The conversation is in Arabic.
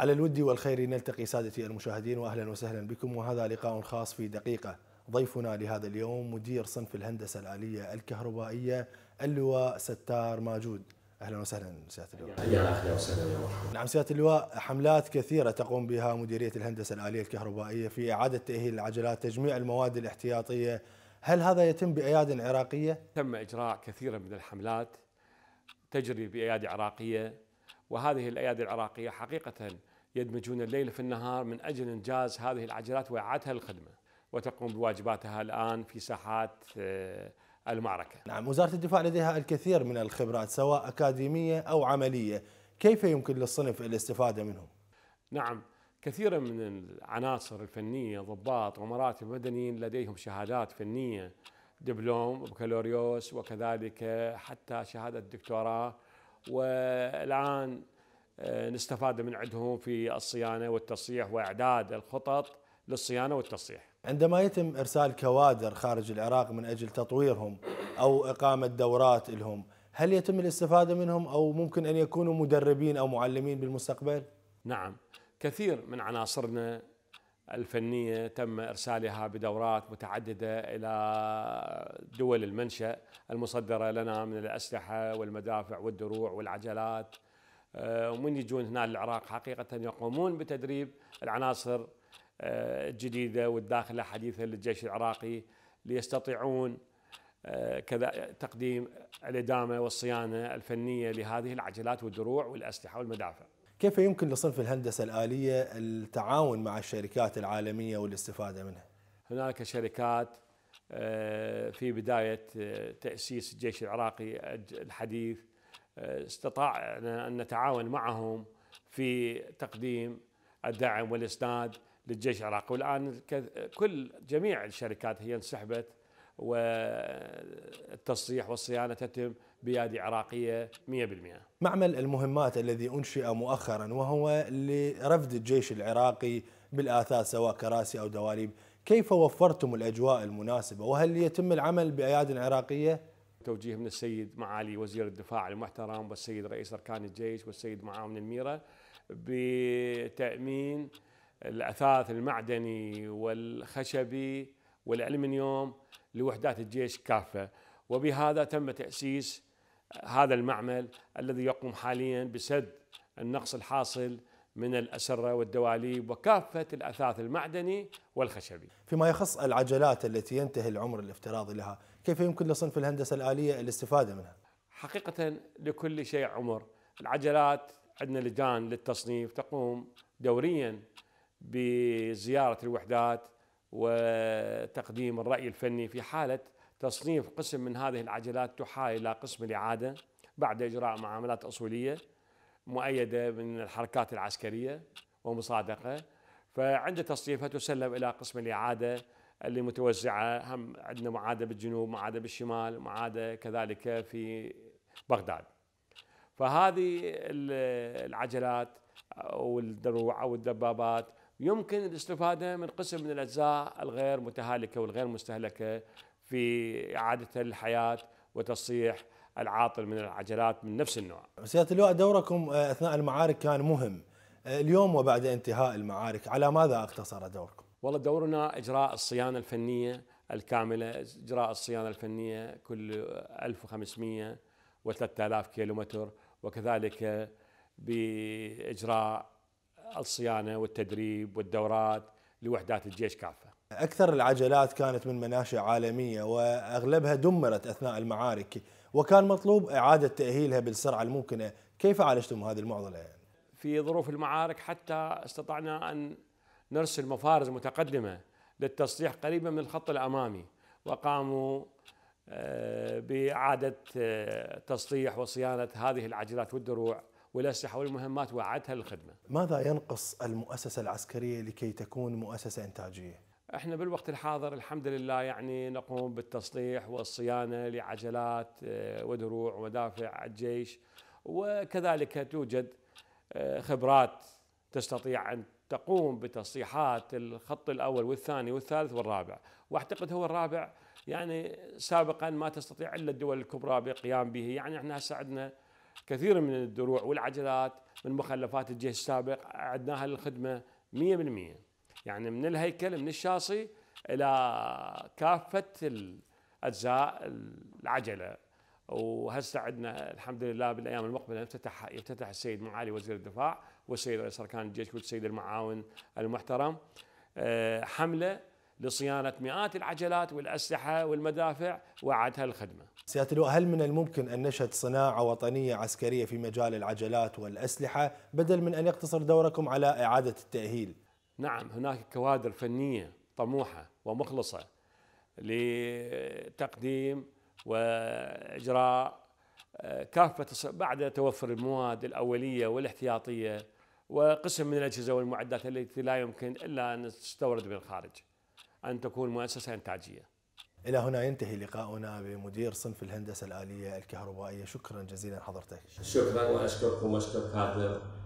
على الود والخير نلتقي سادتي المشاهدين واهلا وسهلا بكم وهذا لقاء خاص في دقيقه ضيفنا لهذا اليوم مدير صنف الهندسه الاليه الكهربائيه اللواء ستار ماجود اهلا وسهلا سياده اللواء. اهلا وسهلا نعم سياده اللواء حملات كثيره تقوم بها مديريه الهندسه الاليه الكهربائيه في اعاده تاهيل العجلات، تجميع المواد الاحتياطيه، هل هذا يتم باياد عراقيه؟ تم اجراء كثير من الحملات تجري بايادي عراقيه وهذه الايادي العراقيه حقيقه يدمجون الليل في النهار من أجل إنجاز هذه العجلات وإعادتها للخدمة وتقوم بواجباتها الآن في ساحات آه، المعركة نعم وزارة الدفاع لديها الكثير من الخبرات سواء أكاديمية أو عملية كيف يمكن للصنف الاستفادة منهم؟ نعم كثيرا من العناصر الفنية ضباط ومراتب مدنيين لديهم شهادات فنية دبلوم بكالوريوس وكذلك حتى شهادة دكتوراه والآن آه، نستفاد من عندهم في الصيانه والتصحيح واعداد الخطط للصيانه والتصحيح. عندما يتم ارسال كوادر خارج العراق من اجل تطويرهم او اقامه دورات لهم، هل يتم الاستفاده منهم او ممكن ان يكونوا مدربين او معلمين بالمستقبل؟ نعم، كثير من عناصرنا الفنيه تم ارسالها بدورات متعدده الى دول المنشا المصدره لنا من الاسلحه والمدافع والدروع والعجلات آه، ومن يجون هنا للعراق حقيقة يقومون بتدريب العناصر آه، الجديدة والداخلة حديثة للجيش العراقي ليستطيعون آه، كذا تقديم الإدامة والصيانة الفنية لهذه العجلات والدروع والأسلحة والمدافع كيف يمكن لصنف الهندسة الآلية التعاون مع الشركات العالمية والاستفادة منها؟ هناك شركات في بداية تأسيس الجيش العراقي الحديث استطعنا أن نتعاون معهم في تقديم الدعم والإسناد للجيش العراقي والآن كل جميع الشركات هي انسحبت والتصليح والصيانه تتم بيادي عراقيه 100%. معمل المهمات الذي انشئ مؤخرا وهو لرفد الجيش العراقي بالاثاث سواء كراسي او دواليب، كيف وفرتم الاجواء المناسبه وهل يتم العمل باياد عراقيه؟ توجيه من السيد معالي وزير الدفاع المحترم والسيد رئيس أركان الجيش والسيد معاون الميرة بتأمين الأثاث المعدني والخشبي والألمنيوم لوحدات الجيش كافة وبهذا تم تأسيس هذا المعمل الذي يقوم حاليا بسد النقص الحاصل من الأسرة والدواليب وكافة الأثاث المعدني والخشبي فيما يخص العجلات التي ينتهي العمر الافتراضي لها كيف يمكن لصنف الهندسة الآلية الاستفادة منها؟ حقيقة لكل شيء عمر العجلات عندنا لجان للتصنيف تقوم دوريا بزيارة الوحدات وتقديم الرأي الفني في حالة تصنيف قسم من هذه العجلات تحال إلى قسم الإعادة بعد إجراء معاملات أصولية مؤيدة من الحركات العسكرية ومصادقة فعند تصنيفها تسلم إلى قسم الإعادة اللي متوزعه هم عندنا معاده بالجنوب معاده بالشمال معاده كذلك في بغداد فهذه العجلات او الدروع او الدبابات يمكن الاستفاده من قسم من الاجزاء الغير متهالكه والغير مستهلكه في اعادتها للحياه وتصيح العاطل من العجلات من نفس النوع. سياده اللواء دوركم آه، اثناء المعارك كان مهم. آه، اليوم وبعد انتهاء المعارك على ماذا اقتصر دوركم؟ والله دورنا اجراء الصيانه الفنيه الكامله اجراء الصيانه الفنيه كل 1500 و3000 كيلومتر وكذلك باجراء الصيانه والتدريب والدورات لوحدات الجيش كافه. اكثر العجلات كانت من مناشئ عالميه واغلبها دمرت اثناء المعارك وكان مطلوب اعاده تاهيلها بالسرعه الممكنه، كيف عالجتم هذه المعضله؟ في ظروف المعارك حتى استطعنا ان نرسل مفارز متقدمة للتصليح قريبا من الخط الأمامي وقاموا آه، بإعادة آه، تصليح وصيانة هذه العجلات والدروع والأسلحة والمهمات وعدها للخدمة ماذا ينقص المؤسسة العسكرية لكي تكون مؤسسة إنتاجية؟ احنا بالوقت الحاضر الحمد لله يعني نقوم بالتصليح والصيانه لعجلات آه، ودروع ودافع الجيش وكذلك توجد خبرات تستطيع ان تقوم بتصحيحات الخط الاول والثاني والثالث والرابع، واعتقد هو الرابع يعني سابقا ما تستطيع الا الدول الكبرى بقيام به، يعني احنا هسه عندنا كثير من الدروع والعجلات من مخلفات الجيش السابق عدناها للخدمه 100% يعني من الهيكل من الشاصي الى كافه اجزاء العجله وهسه عندنا الحمد لله بالايام المقبله يفتتح يفتتح السيد معالي وزير الدفاع والسيد رئيس اركان الجيش والسيد المعاون المحترم آه، حمله لصيانه مئات العجلات والاسلحه والمدافع وعدها الخدمه. سياده اللواء هل من الممكن ان نشهد صناعه وطنيه عسكريه في مجال العجلات والاسلحه بدل من ان يقتصر دوركم على اعاده التاهيل؟ نعم هناك كوادر فنيه طموحه ومخلصه لتقديم واجراء آه، كافه بعد توفر المواد الاوليه والاحتياطيه وقسم من الاجهزه والمعدات التي لا يمكن الا ان تستورد من الخارج ان تكون مؤسسه انتاجيه. الى هنا ينتهي لقاؤنا بمدير صنف الهندسه الاليه الكهربائيه شكرا جزيلا حضرتك. شكرا واشكركم واشكر كاظم